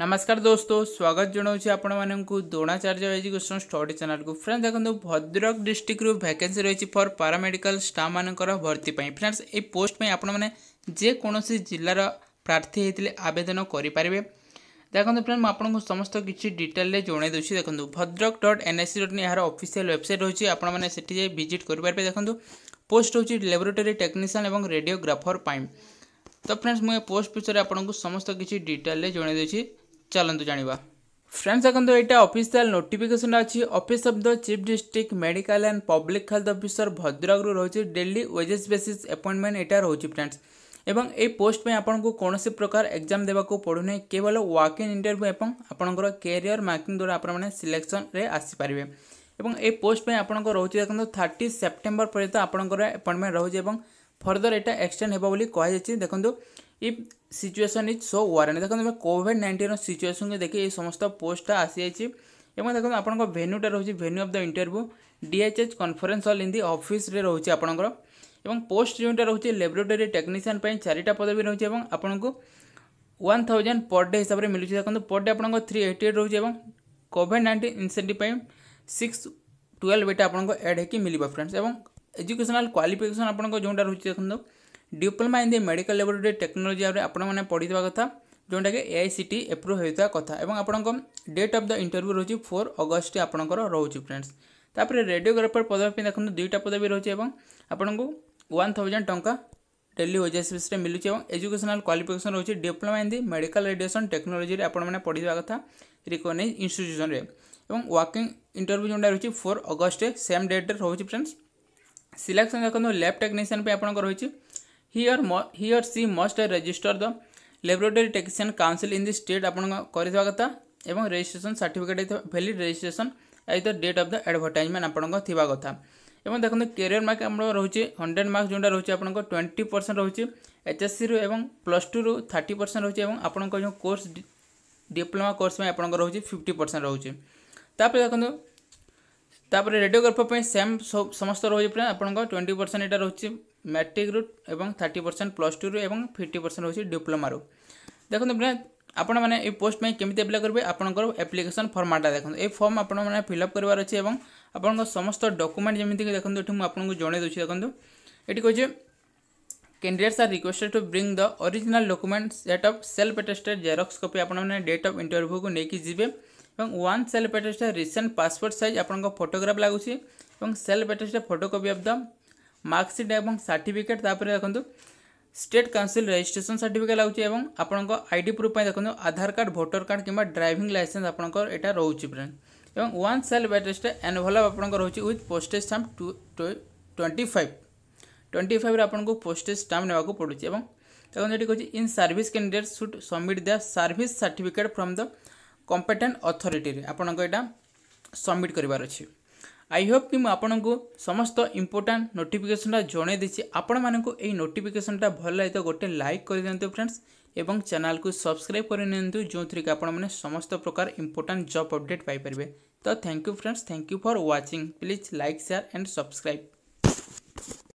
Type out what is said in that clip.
ନମସ୍କାର ଦୋସ୍ତ ସ୍ୱାଗତ ଜଣାଉଛି ଆପଣମାନଙ୍କୁ ଦ୍ରୋଣାଚାର୍ଯ୍ୟ ଏଜୁକେସନ୍ ଷ୍ଟଡି ଚ୍ୟାନେଲକୁ ଫ୍ରେଣ୍ଡ ଦେଖନ୍ତୁ ଭଦ୍ରକ ଡିଷ୍ଟ୍ରିକ୍ଟରୁ ଭ୍ୟାକେନ୍ସି ରହିଛି ଫର୍ ପାରାମେଡ଼ିକାଲ ଷ୍ଟାଫ୍ମାନଙ୍କର ଭର୍ତ୍ତି ପାଇଁ ଫ୍ରେଣ୍ଡସ୍ ଏହି ପୋଷ୍ଟ ପାଇଁ ଆପଣମାନେ ଯେକୌଣସି ଜିଲ୍ଲାର ପ୍ରାର୍ଥୀ ହେଇଥିଲେ ଆବେଦନ କରିପାରିବେ ଦେଖନ୍ତୁ ଫ୍ରେଣ୍ଡ ମୁଁ ଆପଣଙ୍କୁ ସମସ୍ତ କିଛି ଡିଟେଲରେ ଜଣାଇ ଦେଉଛି ଦେଖନ୍ତୁ ଭଦ୍ରକ ଡଟ୍ ଏନ୍ଏସି ଡଟ୍ ଏହାର ଅଫିସିଆଲ ୱେବସାଇଟ୍ ରହିଛି ଆପଣମାନେ ସେଠି ଯାଇ ଭିଜିଟ୍ କରିପାରିବେ ଦେଖନ୍ତୁ ପୋଷ୍ଟ ହେଉଛି ଲାବୋରେଟୋରୀ ଟେକ୍ନିସିଆନ୍ ଏବଂ ରେଡ଼ିଓଗ୍ରାଫର ପାଇଁ ତ ଫ୍ରେଣ୍ଡସ୍ ମୁଁ ଏ ପୋଷ୍ଟ ବିଷୟରେ ଆପଣଙ୍କୁ ସମସ୍ତ କିଛି ଡିଟେଲରେ ଜଣାଇ ଦେଉଛି ଚାଲନ୍ତୁ ଜାଣିବା ফ্রেন্ডস দেখুন এটা অফিসিয়াল নোটিফিকেসন আছে office of the chief district medical and public health officer ভদ্রকু রয়েছে ডেলি ওয়েজেস বেসিস ଆପଏଣ୍ଟମେଣ୍ଟ এটা রয়েছে ফ্রেন্ডস এবং এই পোস্ট পাই আপনার কোণী প্রকার এক্সাম দেওয়া পড়ুনা কেবল ওয়াক ইন ইন্টরভিউ এবং আপনার ক্যারিয়র মার্কিং দ্বারা আপনার সিলেকশনরে আসিপারে এবং এই পোস্ট পাই আপনার রয়েছে দেখুন থার্টি সেপ্টেম্বর পর্যন্ত আপনার আপয়েন্টমেন্ট রয়েছে এবং ফর্দর এটা এক্সটেন্ড হব বলে কুহযাই দেখুন if situation is so warrant দেখুন এবার কোভিড নাইন্টিনর সিচুয়েসনকে দেখি এই সমস্ত পোস্টটা আসিযাইছি এবং দেখুন আপনার ভেন্যুটা রয়েছে venue of the interview DHH conference hall in the অফিসে রয়েছে আপনার এবং পোস্ট যেটা রয়েছে ল্যাবরেটোরি টেকনিসিয়ান চারিটা পদবী রয়েছে এবং আপনার ওয়ান থাউজেন্ড পর ডে হিসাবে মিলুছে দেখুন পর ডে আপনার থ্রি এইটি এইট রয়েছে এবং COVID nineteen incentive six twelve এটা আপনার এড হয়েকি মিলবে ফ্রেন্ডস এবং এজুকেশনাল কোয়ালিফিকেসন আপনার যেটা রয়েছে দেখুন diploma in the medical laboratory technology ଭାବରେ ଆପଣମାନେ ପଢ଼ିଥିବା କଥା ଯେଉଁଟାକି ଏଆଇସିଟି ଏପ୍ରୁଭ୍ ହେଉଥିବା କଥା ଏବଂ ଆପଣଙ୍କ ଡେଟ୍ ଅଫ୍ ଦ ଇଣ୍ଟରଭ୍ୟୁ ରହୁଛି ଫୋର୍ ଅଗଷ୍ଟ ଆପଣଙ୍କର ରହୁଛି ଫ୍ରେଣ୍ଡସ୍ ତାପରେ ରେଡ଼ିଓଗ୍ରାଫର ପଦବୀ ପାଇଁ ଦେଖନ୍ତୁ ଦୁଇଟା ପଦବୀ ରହୁଛି ଏବଂ ଆପଣଙ୍କୁ ୱାନ୍ ଥାଉଜେଣ୍ଡ ଟଙ୍କା ଡେଲି ୱେଜେସ୍ ବେସ୍ରେ ମିଳୁଛି ଏବଂ ଏଜୁକେସନାଲ୍ କ୍ୱାଲିଫିକେସନ୍ ରହୁଛି diploma in the medical radiation ଟେକ୍ନୋଲୋଜିରେ ଆପଣମାନେ ପଢ଼ିଥିବା କଥା ରିକଗ୍ନାଇଜ୍ ଇନଷ୍ଟିଚ୍ୟୁସନ୍ରେ এবং ওয়াকিং ইন্টরভিউ যেটা রয়েছে ফোর অগস্টে সেম ডেট্রে রয়েছে ফ্রেন্ডস সিলেকশন দেখুন ল্যাব টেকনিসিয়ান আপনার রয়েছে he or she must register the laboratory technician council in the state आप कथा और registration certificate valid registration as the date of the advertisement आप कथ और कैरियर मार्क आम रोचे हंड्रेड मार्क्स जो रोचे आप ट्वेंटी परसेंट रोचे एच एस सी रू प्लस टू रू थी परसेंट रोचे और आपंकर जो कोर्स डिप्लोमा कोर्स में आप फिफ्टी परसेंट रोचे देखो ତାପରେ ରେଡ଼ିଓଗ୍ରାଫର ପାଇଁ ସେମ୍ ସମସ୍ତ ରହୁଛି ପୁରା ଆପଣଙ୍କ ଟ୍ୱେଣ୍ଟି ପରସେଣ୍ଟ ଏଇଟା ରହୁଛି ମ୍ୟାଟ୍ରିକ୍ରୁ ଏବଂ ଥାର୍ଟି ପରସେଣ୍ଟ ପ୍ଲସ୍ ଟୁରୁ ଏବଂ ଫିଫ୍ଟି ପରସେଣ୍ଟ ରହୁଛି ଡିପ୍ଲୋମାରୁ ଦେଖନ୍ତୁ ପିଲା ଆପଣମାନେ ଏହି ପୋଷ୍ଟ ପାଇଁ କେମିତି ଆପ୍ଲାଏ କରିବେ ଆପଣଙ୍କର ଆପ୍ଲିକେସନ୍ ଫର୍ମାଟ୍ଟା ଦେଖନ୍ତୁ ଏହି ଫର୍ମ ଆପଣମାନେ ଫିଲ୍ଅପ୍ କରିବାର ଅଛି ଏବଂ ଆପଣଙ୍କ ସମସ୍ତ ଡକୁମେଣ୍ଟ ଯେମିତିକି ଦେଖନ୍ତୁ ଏଠି ମୁଁ ଆପଣଙ୍କୁ ଜଣାଇ ଦେଉଛି ଦେଖନ୍ତୁ ଏଠି କହୁଛି candidates are requested to bring the original document set of self attested xerox copy ଆପଣମାନେ ଡେଟ୍ ଅଫ୍ ଇଣ୍ଟରଭ୍ୟୁକୁ ନେଇକି ଯିବେ এবং one self attested recent passport size আপনার ফটোগ্রাফ লাগুছি এবং self attested photocopy of the marksheet এবং সার্টিফিকেট তাপরে দেখুন স্টেট কাউন্সিল রেজিষ্ট্রেসন সার্টিফিকেট লাগুছে এবং আপনার আইডি প্রুফ দেখুন আধার কার্ড ভোটর কার্ড কিংবা ড্রাইভিং লাইসেন্স আপনার এটা রয়েছে ফ্রেন্ড এবং ওয়ান সেলফ অ্যাটেস্টেড এনভলভ আপনার রয়েছে with postage stamp two twenty five twenty ফাইভ্রে আপনার পোস্টেজ স্টাম্প নেওয়া পড়ুছে এবং দেখুন এটি কହୁଛି in service candidate should submit the service certificate from the competent ଅଥରିଟିରେ ଆପଣଙ୍କ ଏଇଟା ସବମିଟ୍ କରିବାର ଅଛି ଆଇ ହୋପ୍ କି ମୁଁ ଆପଣଙ୍କୁ ସମସ୍ତ ଇମ୍ପୋର୍ଟାଣ୍ଟ ନୋଟିଫିକେସନ୍ଟା ଜଣାଇ ଦେଇଛି ଆପଣମାନଙ୍କୁ ଏହି ନୋଟିଫିକେସନ୍ଟା ଭଲ ଲାଗିଥିବ ଗୋଟେ ଲାଇକ୍ କରିଦିଅନ୍ତୁ ଫ୍ରେଣ୍ଡସ୍ ଏବଂ ଚ୍ୟାନେଲ୍କୁ ସବସ୍କ୍ରାଇବ୍ କରିନିଅନ୍ତୁ ଯେଉଁଥିରେ କି ଆପଣମାନେ ସମସ୍ତ ପ୍ରକାର ଇମ୍ପୋର୍ଟାଣ୍ଟ ଜବ୍ ଅପଡ଼େଟ୍ ପାଇପାରିବେ ତ thank you friends thank you for watching please like share and subscribe